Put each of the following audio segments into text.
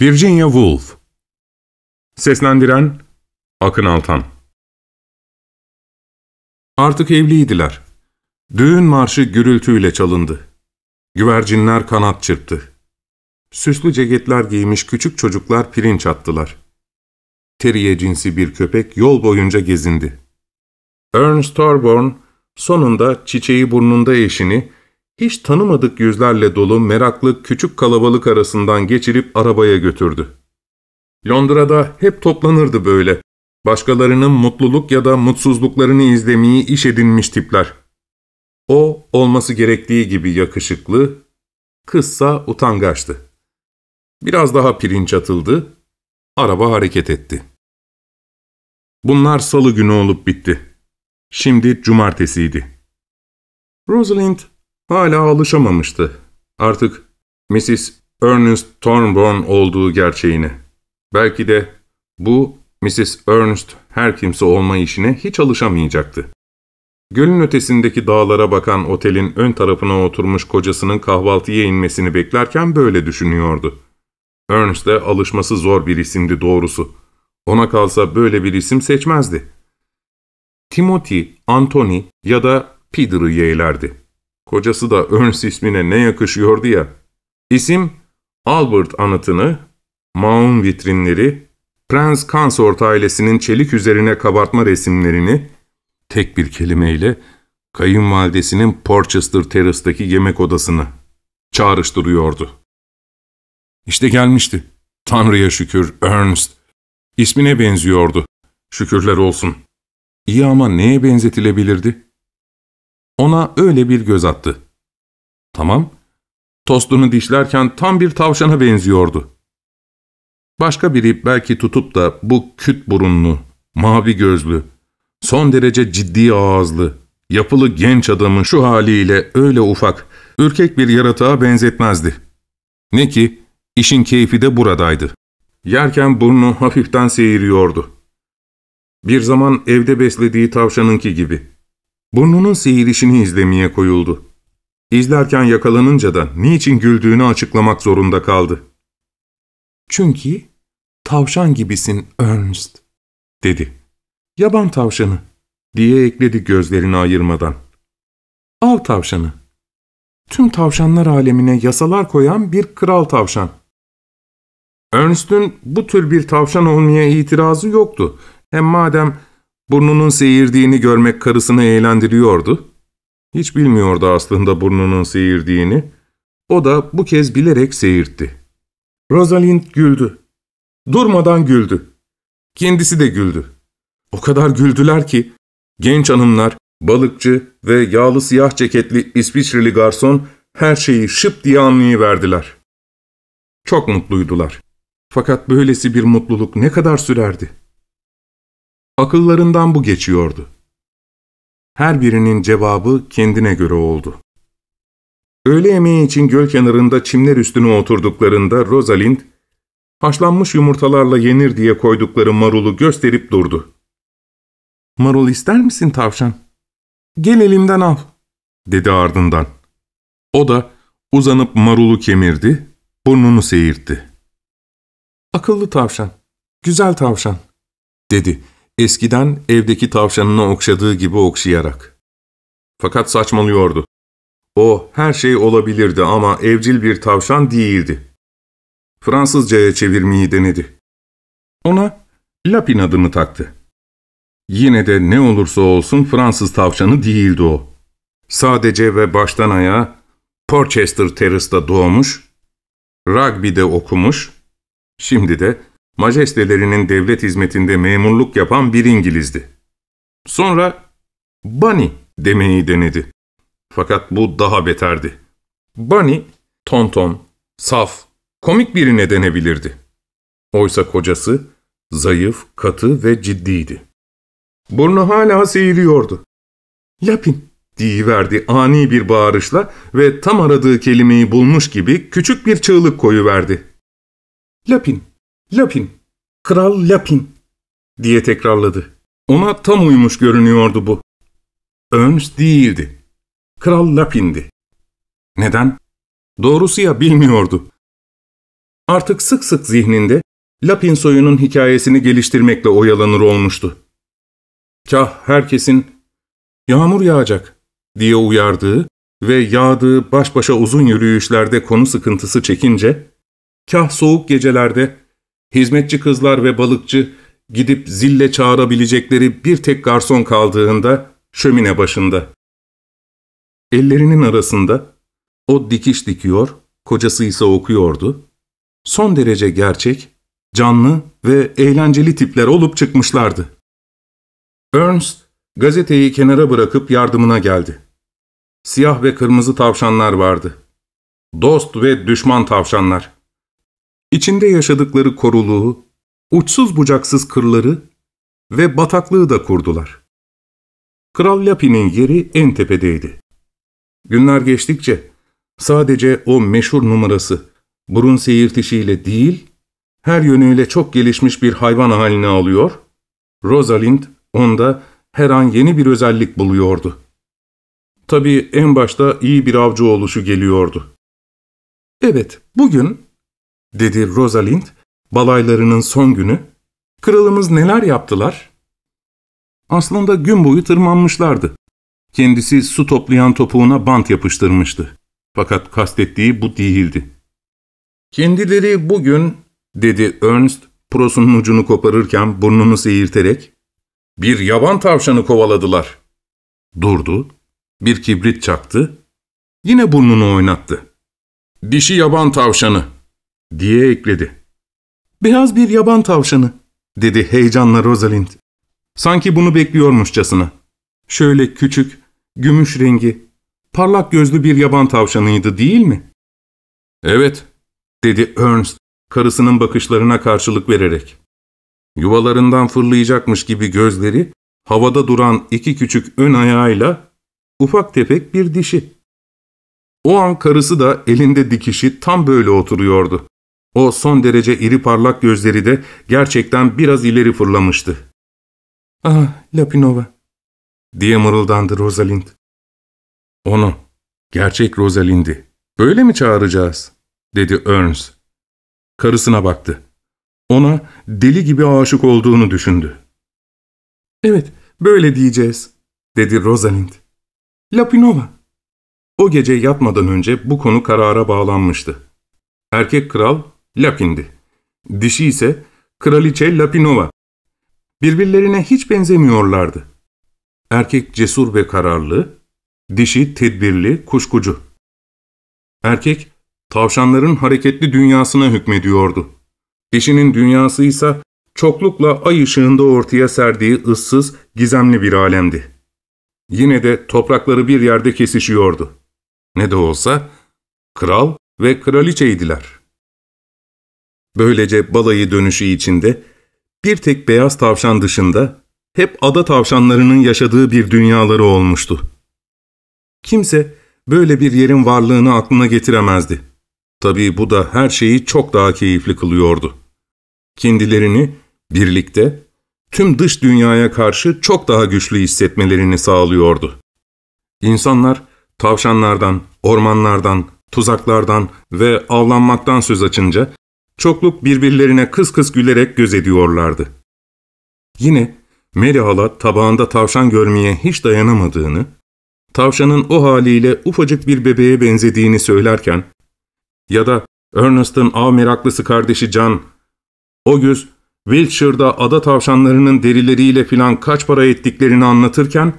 Virginia Woolf Seslendiren Akın Altan Artık evliydiler. Düğün marşı gürültüyle çalındı. Güvercinler kanat çırptı. Süslü ceketler giymiş küçük çocuklar pirinç attılar. Teriye cinsi bir köpek yol boyunca gezindi. Ernst Torborn sonunda çiçeği burnunda eşini, hiç tanımadık yüzlerle dolu meraklı küçük kalabalık arasından geçirip arabaya götürdü. Londra'da hep toplanırdı böyle. Başkalarının mutluluk ya da mutsuzluklarını izlemeyi iş edinmiş tipler. O, olması gerektiği gibi yakışıklı, kızsa utangaçtı. Biraz daha pirinç atıldı, araba hareket etti. Bunlar salı günü olup bitti. Şimdi cumartesiydi. Rosalind Hala alışamamıştı. Artık Mrs. Ernest Thornburn olduğu gerçeğini, Belki de bu Mrs. Ernest her kimse olma işine hiç alışamayacaktı. Gölün ötesindeki dağlara bakan otelin ön tarafına oturmuş kocasının kahvaltıya inmesini beklerken böyle düşünüyordu. Ernst de alışması zor bir isimdi doğrusu. Ona kalsa böyle bir isim seçmezdi. Timothy, Anthony ya da Peter'ı yeğlerdi. Kocası da Ernst ismine ne yakışıyordu ya. İsim Albert anıtını, Maun vitrinleri, Prens Consort ailesinin çelik üzerine kabartma resimlerini, tek bir kelimeyle kayınvalidesinin Porchester Terrace'daki yemek odasını çağrıştırıyordu. İşte gelmişti. Tanrı'ya şükür Ernst. İsmine benziyordu. Şükürler olsun. İyi ama neye benzetilebilirdi? Ona öyle bir göz attı. Tamam, tostunu dişlerken tam bir tavşana benziyordu. Başka biri belki tutup da bu küt burunlu, mavi gözlü, son derece ciddi ağızlı, yapılı genç adamın şu haliyle öyle ufak, ürkek bir yaratığa benzetmezdi. Ne ki işin keyfi de buradaydı. Yerken burnu hafiften seyiriyordu. Bir zaman evde beslediği tavşanınki gibi. Burnunun seyirişini izlemeye koyuldu. İzlerken yakalanınca da niçin güldüğünü açıklamak zorunda kaldı. Çünkü tavşan gibisin Ernst, dedi. Yaban tavşanı, diye ekledi gözlerini ayırmadan. Av tavşanı. Tüm tavşanlar alemine yasalar koyan bir kral tavşan. Ernst'ün bu tür bir tavşan olmaya itirazı yoktu. Hem madem Burnunun seyirdiğini görmek karısını eğlendiriyordu. Hiç bilmiyordu aslında burnunun seyirdiğini. O da bu kez bilerek seyirtti. Rosalind güldü. Durmadan güldü. Kendisi de güldü. O kadar güldüler ki genç hanımlar, balıkçı ve yağlı siyah ceketli İsviçreli garson her şeyi şıp diye anlayıverdiler. Çok mutluydular. Fakat böylesi bir mutluluk ne kadar sürerdi? Akıllarından bu geçiyordu. Her birinin cevabı kendine göre oldu. Öğle yemeği için göl kenarında çimler üstüne oturduklarında Rosalind, haşlanmış yumurtalarla yenir diye koydukları marulu gösterip durdu. ''Marul ister misin tavşan? Gel elimden al.'' dedi ardından. O da uzanıp marulu kemirdi, burnunu seyirtti. ''Akıllı tavşan, güzel tavşan.'' dedi. Eskiden evdeki tavşanını okşadığı gibi okşayarak. Fakat saçmalıyordu. O her şey olabilirdi ama evcil bir tavşan değildi. Fransızcaya çevirmeyi denedi. Ona Lapin adını taktı. Yine de ne olursa olsun Fransız tavşanı değildi o. Sadece ve baştan ayağa Porchester Terrace'da doğmuş, rugby'de okumuş, şimdi de majestelerinin devlet hizmetinde memurluk yapan bir İngilizdi. Sonra Bunny demeyi denedi. Fakat bu daha beterdi. Bunny, tonton, saf, komik birine denebilirdi. Oysa kocası zayıf, katı ve ciddiydi. Burnu hala seyiriyordu. Yapin verdi ani bir bağırışla ve tam aradığı kelimeyi bulmuş gibi küçük bir çığlık koyuverdi. Lapin Lapin, Kral Lapin diye tekrarladı. Ona tam uymuş görünüyordu bu. Ernst değildi. Kral Lapin'di. Neden? Doğrusu ya bilmiyordu. Artık sık sık zihninde Lapin soyunun hikayesini geliştirmekle oyalanır olmuştu. Kah herkesin yağmur yağacak diye uyardığı ve yağdığı baş başa uzun yürüyüşlerde konu sıkıntısı çekince, kah soğuk gecelerde Hizmetçi kızlar ve balıkçı gidip zille çağırabilecekleri bir tek garson kaldığında şömine başında. Ellerinin arasında o dikiş dikiyor, kocası ise okuyordu. Son derece gerçek, canlı ve eğlenceli tipler olup çıkmışlardı. Ernst gazeteyi kenara bırakıp yardımına geldi. Siyah ve kırmızı tavşanlar vardı. Dost ve düşman tavşanlar. İçinde yaşadıkları koruluğu, uçsuz bucaksız kırları ve bataklığı da kurdular. Kral Lapi'nin yeri en tepedeydi. Günler geçtikçe sadece o meşhur numarası burun seyirtişiyle değil, her yönüyle çok gelişmiş bir hayvan haline alıyor, Rosalind onda her an yeni bir özellik buluyordu. Tabii en başta iyi bir avcı oluşu geliyordu. Evet, bugün dedi Rosalind balaylarının son günü. Kralımız neler yaptılar? Aslında gün boyu tırmanmışlardı. Kendisi su toplayan topuğuna bant yapıştırmıştı. Fakat kastettiği bu değildi. Kendileri bugün, dedi Ernst, prosunun ucunu koparırken burnunu seyirterek, bir yaban tavşanı kovaladılar. Durdu, bir kibrit çaktı, yine burnunu oynattı. Dişi yaban tavşanı, diye ekledi. Beyaz bir yaban tavşanı dedi heyecanla Rosalind. Sanki bunu bekliyormuşçasına. Şöyle küçük, gümüş rengi, parlak gözlü bir yaban tavşanıydı değil mi? Evet, dedi Ernst karısının bakışlarına karşılık vererek. Yuvalarından fırlayacakmış gibi gözleri, havada duran iki küçük ön ayağıyla ufak tefek bir dişi. O an karısı da elinde dikişi tam böyle oturuyordu. O son derece iri parlak gözleri de gerçekten biraz ileri fırlamıştı. ''Ah, Lapinova'' diye mırıldandı Rosalind. ''Onu, gerçek Rosalind'i, böyle mi çağıracağız?'' dedi Ernst. Karısına baktı. Ona deli gibi aşık olduğunu düşündü. ''Evet, böyle diyeceğiz.'' dedi Rosalind. ''Lapinova.'' O gece yatmadan önce bu konu karara bağlanmıştı. Erkek kral Lapin'di. Dişi ise Kraliçe Lapinova. Birbirlerine hiç benzemiyorlardı. Erkek cesur ve kararlı, dişi tedbirli, kuşkucu. Erkek, tavşanların hareketli dünyasına hükmediyordu. Dişinin dünyası ise çoklukla ay ışığında ortaya serdiği ıssız, gizemli bir alemdi. Yine de toprakları bir yerde kesişiyordu. Ne de olsa kral ve kraliçeydiler. Böylece balayı dönüşü içinde bir tek beyaz tavşan dışında hep ada tavşanlarının yaşadığı bir dünyaları olmuştu. Kimse böyle bir yerin varlığını aklına getiremezdi. Tabii bu da her şeyi çok daha keyifli kılıyordu. Kendilerini birlikte tüm dış dünyaya karşı çok daha güçlü hissetmelerini sağlıyordu. İnsanlar tavşanlardan, ormanlardan, tuzaklardan ve avlanmaktan söz açınca çokluk birbirlerine kıs kıs gülerek göz ediyorlardı. Yine Mary hala tabağında tavşan görmeye hiç dayanamadığını, tavşanın o haliyle ufacık bir bebeğe benzediğini söylerken ya da Ernest'ın av meraklısı kardeşi Can, o göz Wiltshire'da ada tavşanlarının derileriyle filan kaç para ettiklerini anlatırken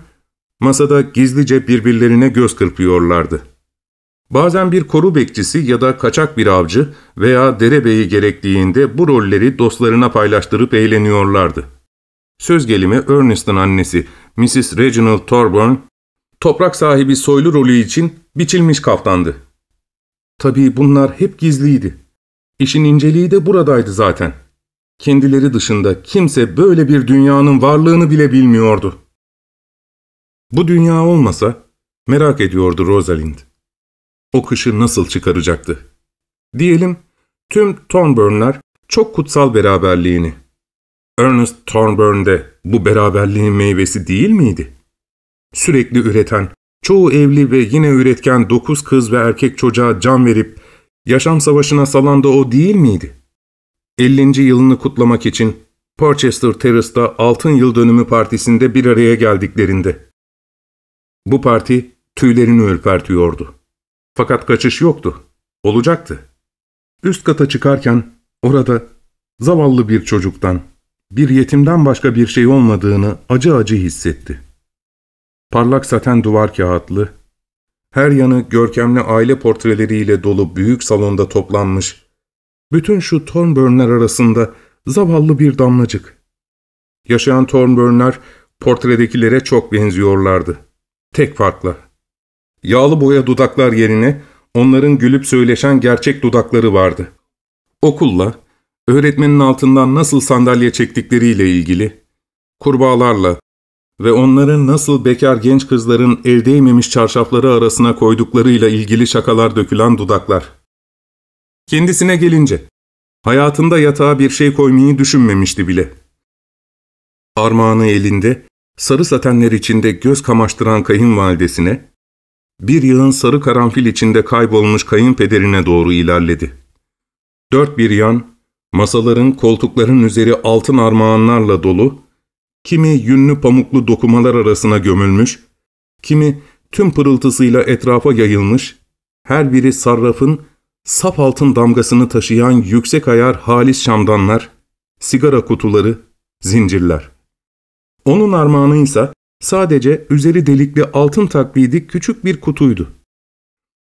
masada gizlice birbirlerine göz kırpıyorlardı.'' Bazen bir koru bekçisi ya da kaçak bir avcı veya derebeyi gerektiğinde bu rolleri dostlarına paylaştırıp eğleniyorlardı. Söz gelimi Ernest'ın annesi Mrs. Reginald Thorburn, toprak sahibi soylu rolü için biçilmiş kaftandı. Tabii bunlar hep gizliydi. İşin inceliği de buradaydı zaten. Kendileri dışında kimse böyle bir dünyanın varlığını bile bilmiyordu. Bu dünya olmasa merak ediyordu Rosalind o kışı nasıl çıkaracaktı? Diyelim tüm Thornburn'lar çok kutsal beraberliğini. Ernest Thornburn'de bu beraberliğin meyvesi değil miydi? Sürekli üreten, çoğu evli ve yine üretken dokuz kız ve erkek çocuğa can verip yaşam savaşına salan da o değil miydi? 50. yılını kutlamak için Porchester Terrace'da Altın Yıl Dönümü Partisi'nde bir araya geldiklerinde. Bu parti tüylerini ürpertiyordu. Fakat kaçış yoktu. Olacaktı. Üst kata çıkarken orada zavallı bir çocuktan, bir yetimden başka bir şey olmadığını acı acı hissetti. Parlak saten duvar kağıtlı, her yanı görkemli aile portreleriyle dolu büyük salonda toplanmış, bütün şu Thornburn'ler arasında zavallı bir damlacık. Yaşayan Thornburn'ler portredekilere çok benziyorlardı. Tek farkla Yağlı boya dudaklar yerine onların gülüp söyleşen gerçek dudakları vardı. Okulla, öğretmenin altından nasıl sandalye çektikleriyle ilgili, kurbağalarla ve onların nasıl bekar genç kızların el değmemiş çarşafları arasına koyduklarıyla ilgili şakalar dökülen dudaklar. Kendisine gelince, hayatında yatağa bir şey koymayı düşünmemişti bile. Armağanı elinde, sarı satenler içinde göz kamaştıran kayınvalidesine, bir yığın sarı karanfil içinde kaybolmuş kayınpederine doğru ilerledi. Dört bir yan, masaların, koltukların üzeri altın armağanlarla dolu, kimi yünlü pamuklu dokumalar arasına gömülmüş, kimi tüm pırıltısıyla etrafa yayılmış, her biri sarrafın sap altın damgasını taşıyan yüksek ayar halis şamdanlar, sigara kutuları, zincirler. Onun armağanı ise Sadece üzeri delikli altın takvidi küçük bir kutuydu.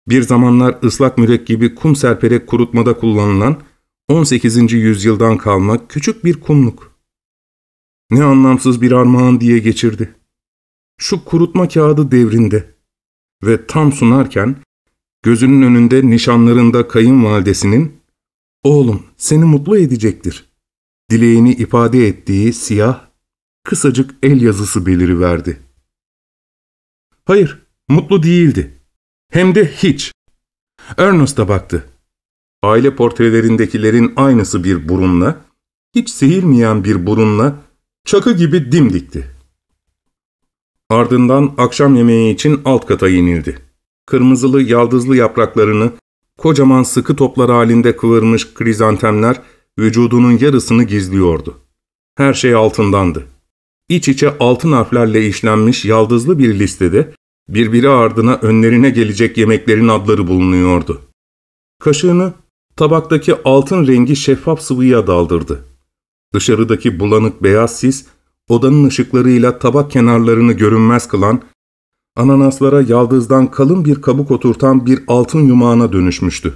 Bir zamanlar ıslak mürekkebi kum serperek kurutmada kullanılan 18. yüzyıldan kalma küçük bir kumluk. Ne anlamsız bir armağan diye geçirdi. Şu kurutma kağıdı devrinde ve tam sunarken gözünün önünde nişanlarında kayınvalidesinin ''Oğlum seni mutlu edecektir.'' dileğini ifade ettiği siyah kısacık el yazısı beliriverdi. Hayır, mutlu değildi. Hem de hiç. Ernest'a baktı. Aile portrelerindekilerin aynısı bir burunla, hiç sihilmeyen bir burunla, çakı gibi dimdikti. Ardından akşam yemeği için alt kata inildi. Kırmızılı yaldızlı yapraklarını kocaman sıkı toplar halinde kıvırmış krizantemler vücudunun yarısını gizliyordu. Her şey altındandı iç içe altın harflerle işlenmiş yaldızlı bir listede birbiri ardına önlerine gelecek yemeklerin adları bulunuyordu. Kaşığını tabaktaki altın rengi şeffaf sıvıya daldırdı. Dışarıdaki bulanık beyaz sis odanın ışıklarıyla tabak kenarlarını görünmez kılan, ananaslara yaldızdan kalın bir kabuk oturtan bir altın yumağına dönüşmüştü.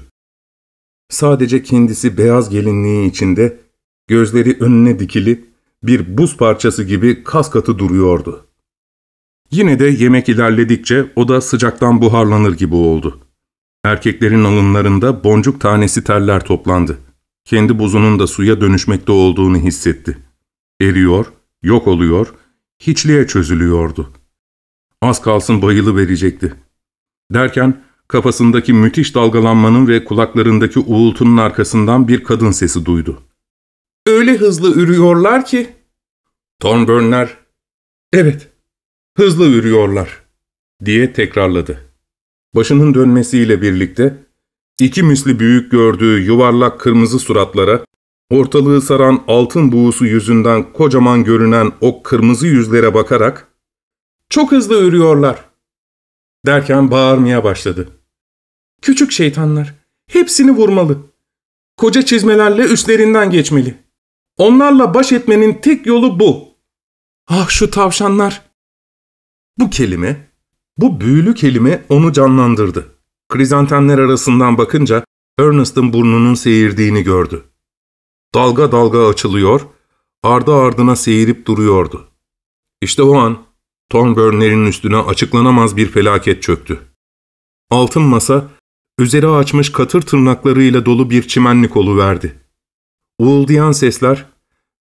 Sadece kendisi beyaz gelinliği içinde, gözleri önüne dikili, bir buz parçası gibi kas katı duruyordu. Yine de yemek ilerledikçe o da sıcaktan buharlanır gibi oldu. Erkeklerin alınlarında boncuk tanesi terler toplandı. Kendi buzunun da suya dönüşmekte olduğunu hissetti. Eriyor, yok oluyor, hiçliğe çözülüyordu. Az kalsın bayılı verecekti. Derken kafasındaki müthiş dalgalanmanın ve kulaklarındaki uğultunun arkasından bir kadın sesi duydu. Öyle hızlı ürüyorlar ki... Thornburn'lar... Evet, hızlı ürüyorlar diye tekrarladı. Başının dönmesiyle birlikte iki misli büyük gördüğü yuvarlak kırmızı suratlara, ortalığı saran altın buğusu yüzünden kocaman görünen o kırmızı yüzlere bakarak ''Çok hızlı ürüyorlar'' derken bağırmaya başladı. ''Küçük şeytanlar, hepsini vurmalı. Koca çizmelerle üstlerinden geçmeli. Onlarla baş etmenin tek yolu bu. Ah şu tavşanlar. Bu kelime, bu büyülü kelime onu canlandırdı. Krizantemler arasından bakınca Ernest'ın burnunun seyirdiğini gördü. Dalga dalga açılıyor, ardı ardına seyirip duruyordu. İşte o an Tom üstüne açıklanamaz bir felaket çöktü. Altın masa, üzeri açmış katır tırnaklarıyla dolu bir çimenlik verdi uğuldayan sesler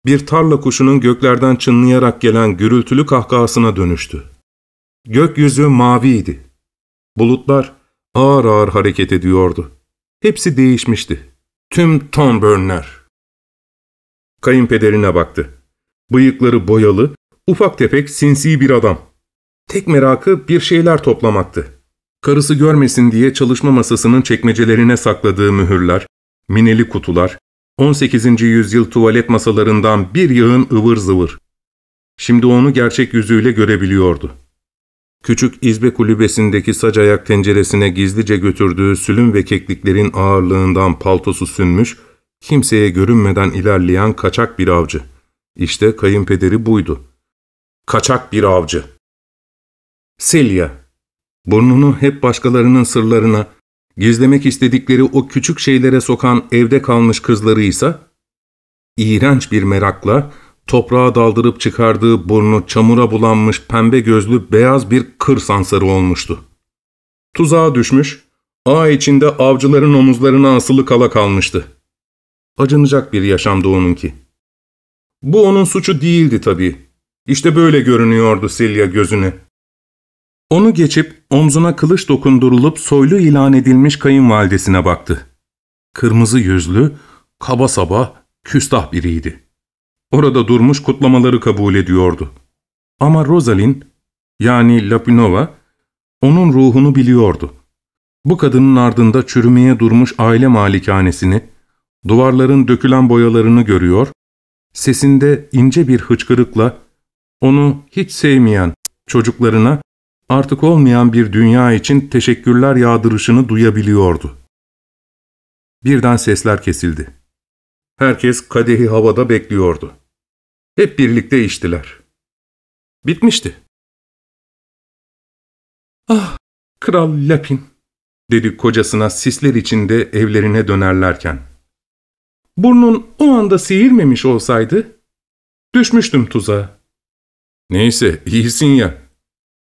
bir tarla kuşunun göklerden çınlayarak gelen gürültülü kahkahasına dönüştü. Gökyüzü maviydi. Bulutlar ağır ağır hareket ediyordu. Hepsi değişmişti. Tüm Tonburner. Kayınpederine baktı. Bıyıkları boyalı, ufak tefek sinsi bir adam. Tek merakı bir şeyler toplamaktı. Karısı görmesin diye çalışma masasının çekmecelerine sakladığı mühürler, mineli kutular, 18. yüzyıl tuvalet masalarından bir yığın ıvır zıvır. Şimdi onu gerçek yüzüyle görebiliyordu. Küçük izbe kulübesindeki sac ayak tenceresine gizlice götürdüğü sülüm ve kekliklerin ağırlığından paltosu sünmüş, kimseye görünmeden ilerleyen kaçak bir avcı. İşte kayınpederi buydu. Kaçak bir avcı. Silya. Burnunu hep başkalarının sırlarına, gizlemek istedikleri o küçük şeylere sokan evde kalmış kızlarıysa, iğrenç bir merakla toprağa daldırıp çıkardığı burnu çamura bulanmış pembe gözlü beyaz bir kır sansarı olmuştu. Tuzağa düşmüş, ağ içinde avcıların omuzlarına asılı kala kalmıştı. Acınacak bir yaşamdı onunki. Bu onun suçu değildi tabii. İşte böyle görünüyordu Silya gözüne. Onu geçip omzuna kılıç dokundurulup soylu ilan edilmiş kayınvalidesine baktı. Kırmızı yüzlü, kaba saba, küstah biriydi. Orada durmuş kutlamaları kabul ediyordu. Ama Rosalind, yani Lapinova, onun ruhunu biliyordu. Bu kadının ardında çürümeye durmuş aile malikanesini, duvarların dökülen boyalarını görüyor, sesinde ince bir hıçkırıkla onu hiç sevmeyen çocuklarına artık olmayan bir dünya için teşekkürler yağdırışını duyabiliyordu. Birden sesler kesildi. Herkes kadehi havada bekliyordu. Hep birlikte içtiler. Bitmişti. Ah, Kral Lapin, dedi kocasına sisler içinde evlerine dönerlerken. Burnun o anda sihirmemiş olsaydı, düşmüştüm tuzağa. Neyse, iyisin ya,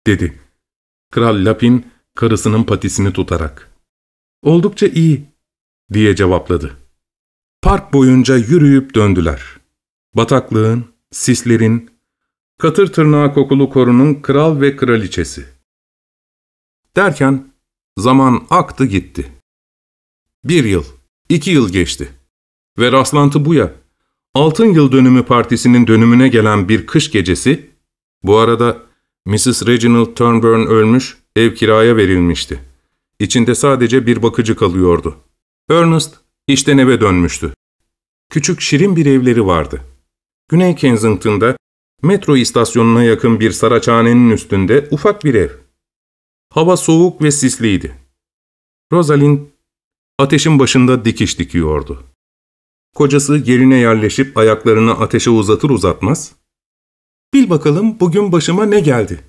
dedi. Kral Lapin karısının patisini tutarak. ''Oldukça iyi.'' diye cevapladı. Park boyunca yürüyüp döndüler. Bataklığın, sislerin, katır tırnağı kokulu korunun kral ve kraliçesi. Derken zaman aktı gitti. Bir yıl, iki yıl geçti. Ve rastlantı bu ya. Altın Yıl Dönümü Partisi'nin dönümüne gelen bir kış gecesi, bu arada Mrs. Reginald Turnburn ölmüş, ev kiraya verilmişti. İçinde sadece bir bakıcı kalıyordu. Ernest işten eve dönmüştü. Küçük şirin bir evleri vardı. Güney Kensington'da metro istasyonuna yakın bir saraçhanenin üstünde ufak bir ev. Hava soğuk ve sisliydi. Rosalind ateşin başında dikiş dikiyordu. Kocası yerine yerleşip ayaklarını ateşe uzatır uzatmaz Bil bakalım bugün başıma ne geldi?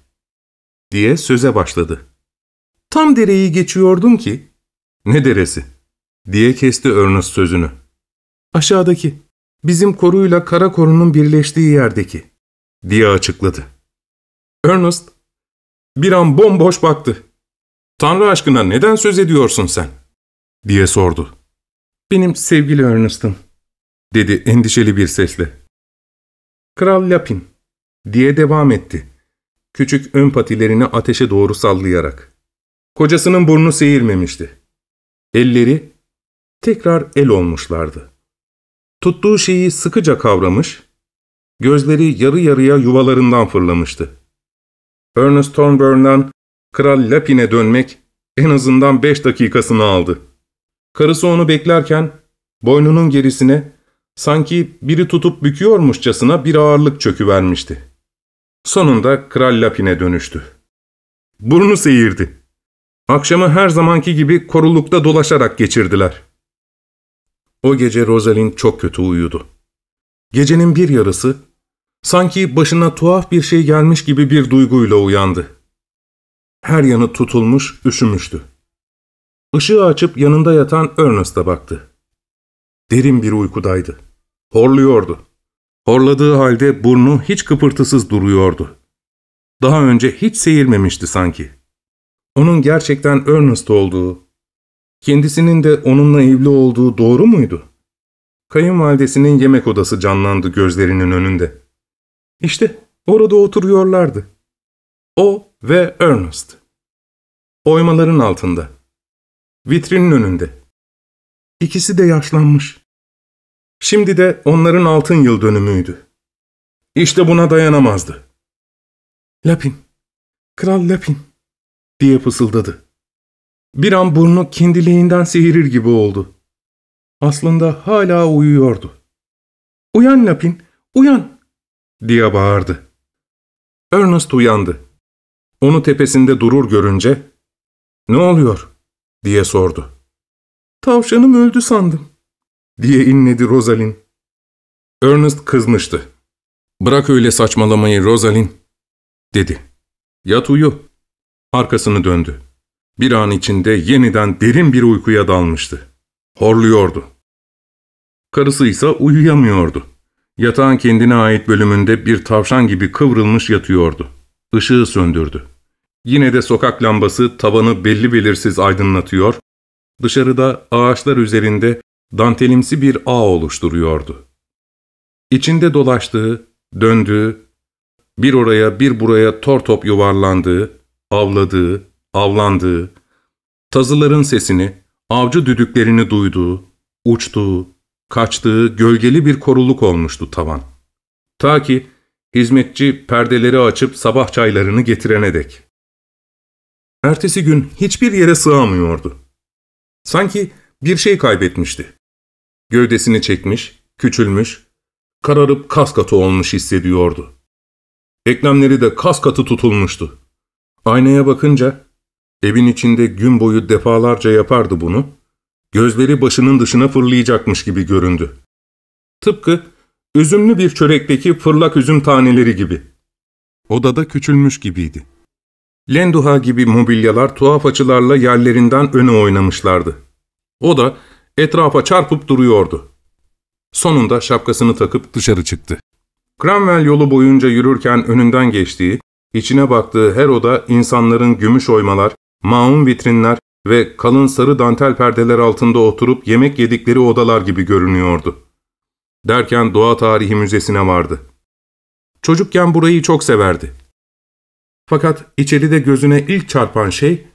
Diye söze başladı. Tam dereyi geçiyordum ki. Ne deresi? Diye kesti Ernest sözünü. Aşağıdaki. Bizim koruyla kara korunun birleştiği yerdeki. Diye açıkladı. Ernest bir an bomboş baktı. Tanrı aşkına neden söz ediyorsun sen? Diye sordu. Benim sevgili Ernest'ım, dedi endişeli bir sesle. Kral Lapin, diye devam etti. Küçük ön patilerini ateşe doğru sallayarak. Kocasının burnu seyirmemişti. Elleri tekrar el olmuşlardı. Tuttuğu şeyi sıkıca kavramış, gözleri yarı yarıya yuvalarından fırlamıştı. Ernest Thornburn'dan Kral Lapin'e dönmek en azından beş dakikasını aldı. Karısı onu beklerken boynunun gerisine sanki biri tutup büküyormuşçasına bir ağırlık çöküvermişti. Sonunda Kral Lapin'e dönüştü. Burnu seyirdi. Akşamı her zamanki gibi korulukta dolaşarak geçirdiler. O gece Rosalind çok kötü uyudu. Gecenin bir yarısı, sanki başına tuhaf bir şey gelmiş gibi bir duyguyla uyandı. Her yanı tutulmuş, üşümüştü. Işığı açıp yanında yatan Ernest'a baktı. Derin bir uykudaydı. Horluyordu. Horladığı halde burnu hiç kıpırtısız duruyordu. Daha önce hiç seyirmemişti sanki. Onun gerçekten Ernest olduğu, kendisinin de onunla evli olduğu doğru muydu? Kayınvalidesinin yemek odası canlandı gözlerinin önünde. İşte orada oturuyorlardı. O ve Ernest. Oymaların altında. Vitrinin önünde. İkisi de yaşlanmış. Şimdi de onların altın yıl dönümüydü. İşte buna dayanamazdı. Lapin, Kral Lapin diye fısıldadı. Bir an burnu kendiliğinden sihirir gibi oldu. Aslında hala uyuyordu. Uyan Lapin, uyan diye bağırdı. Ernest uyandı. Onu tepesinde durur görünce, ''Ne oluyor?'' diye sordu. ''Tavşanım öldü sandım.'' diye inledi Rosalind. Ernest kızmıştı. ''Bırak öyle saçmalamayı Rosalind.'' dedi. ''Yat uyu.'' Arkasını döndü. Bir an içinde yeniden derin bir uykuya dalmıştı. Horluyordu. Karısı ise uyuyamıyordu. Yatağın kendine ait bölümünde bir tavşan gibi kıvrılmış yatıyordu. Işığı söndürdü. Yine de sokak lambası tavanı belli belirsiz aydınlatıyor, dışarıda ağaçlar üzerinde dantelimsi bir ağ oluşturuyordu. İçinde dolaştığı, döndüğü, bir oraya bir buraya tor top yuvarlandığı, avladığı, avlandığı, tazıların sesini, avcı düdüklerini duyduğu, uçtuğu, kaçtığı gölgeli bir koruluk olmuştu tavan. Ta ki hizmetçi perdeleri açıp sabah çaylarını getirene dek. Ertesi gün hiçbir yere sığamıyordu. Sanki bir şey kaybetmişti. Gövdesini çekmiş, küçülmüş, kararıp kas katı olmuş hissediyordu. Eklemleri de kas katı tutulmuştu. Aynaya bakınca, evin içinde gün boyu defalarca yapardı bunu, gözleri başının dışına fırlayacakmış gibi göründü. Tıpkı üzümlü bir çörekteki fırlak üzüm taneleri gibi. Odada küçülmüş gibiydi. Lenduha gibi mobilyalar tuhaf açılarla yerlerinden öne oynamışlardı. O da etrafa çarpıp duruyordu. Sonunda şapkasını takıp dışarı çıktı. Cromwell yolu boyunca yürürken önünden geçtiği, içine baktığı her oda insanların gümüş oymalar, maun vitrinler ve kalın sarı dantel perdeler altında oturup yemek yedikleri odalar gibi görünüyordu. Derken Doğa Tarihi Müzesi'ne vardı. Çocukken burayı çok severdi. Fakat içeride gözüne ilk çarpan şey,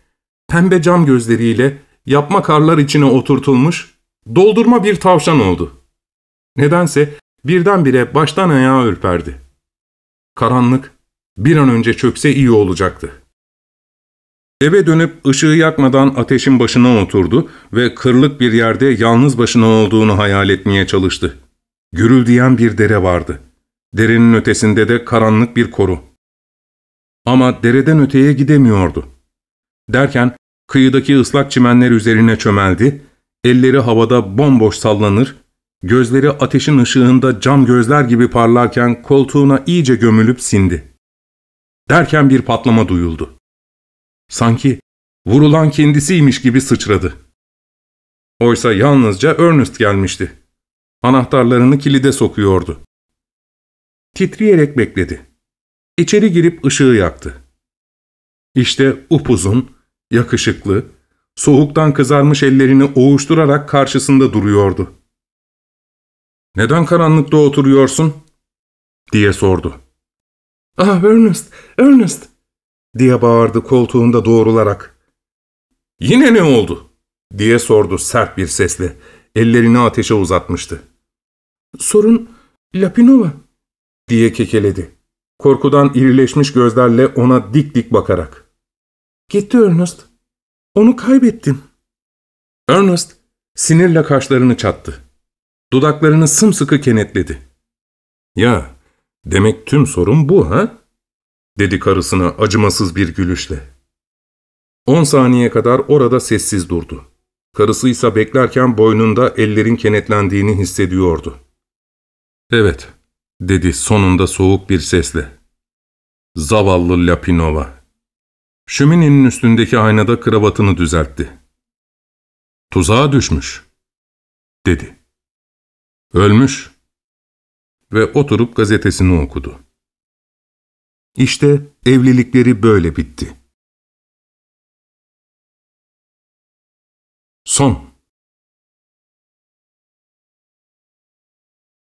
pembe cam gözleriyle yapma karlar içine oturtulmuş Doldurma bir tavşan oldu. Nedense birdenbire baştan ayağa ürperdi. Karanlık bir an önce çökse iyi olacaktı. Eve dönüp ışığı yakmadan ateşin başına oturdu ve kırlık bir yerde yalnız başına olduğunu hayal etmeye çalıştı. Gürüldeyen bir dere vardı. Derenin ötesinde de karanlık bir koru. Ama dereden öteye gidemiyordu. Derken kıyıdaki ıslak çimenler üzerine çömeldi Elleri havada bomboş sallanır, gözleri ateşin ışığında cam gözler gibi parlarken koltuğuna iyice gömülüp sindi. Derken bir patlama duyuldu. Sanki vurulan kendisiymiş gibi sıçradı. Oysa yalnızca Ernest gelmişti. Anahtarlarını kilide sokuyordu. Titreyerek bekledi. İçeri girip ışığı yaktı. İşte upuzun, yakışıklı, soğuktan kızarmış ellerini oğuşturarak karşısında duruyordu. ''Neden karanlıkta oturuyorsun?'' diye sordu. ''Ah Ernest, Ernest!'' diye bağırdı koltuğunda doğrularak. ''Yine ne oldu?'' diye sordu sert bir sesle. Ellerini ateşe uzatmıştı. ''Sorun Lapinova.'' diye kekeledi. Korkudan irileşmiş gözlerle ona dik dik bakarak. ''Gitti Ernest.'' Onu kaybettim. Ernest sinirle kaşlarını çattı. Dudaklarını sımsıkı kenetledi. Ya demek tüm sorun bu ha? Dedi karısına acımasız bir gülüşle. On saniye kadar orada sessiz durdu. Karısı ise beklerken boynunda ellerin kenetlendiğini hissediyordu. Evet, dedi sonunda soğuk bir sesle. Zavallı Lapinova. Şöminenin üstündeki aynada kravatını düzeltti. Tuzağa düşmüş, dedi. Ölmüş ve oturup gazetesini okudu. İşte evlilikleri böyle bitti. Son